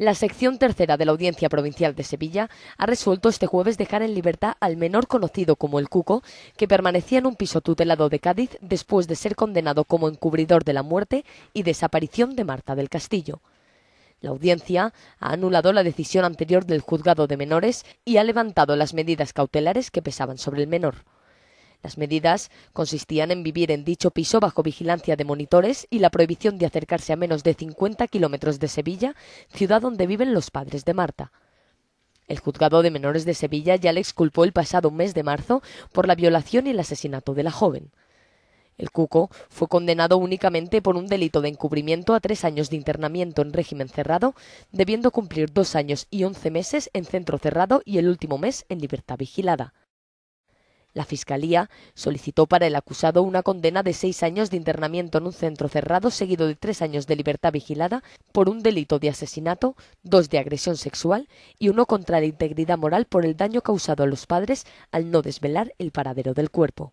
La sección tercera de la Audiencia Provincial de Sevilla ha resuelto este jueves dejar en libertad al menor conocido como el Cuco, que permanecía en un piso tutelado de Cádiz después de ser condenado como encubridor de la muerte y desaparición de Marta del Castillo. La audiencia ha anulado la decisión anterior del juzgado de menores y ha levantado las medidas cautelares que pesaban sobre el menor. Las medidas consistían en vivir en dicho piso bajo vigilancia de monitores y la prohibición de acercarse a menos de 50 kilómetros de Sevilla, ciudad donde viven los padres de Marta. El juzgado de menores de Sevilla ya le exculpó el pasado mes de marzo por la violación y el asesinato de la joven. El Cuco fue condenado únicamente por un delito de encubrimiento a tres años de internamiento en régimen cerrado, debiendo cumplir dos años y once meses en centro cerrado y el último mes en libertad vigilada. La Fiscalía solicitó para el acusado una condena de seis años de internamiento en un centro cerrado, seguido de tres años de libertad vigilada por un delito de asesinato, dos de agresión sexual y uno contra la integridad moral por el daño causado a los padres al no desvelar el paradero del cuerpo.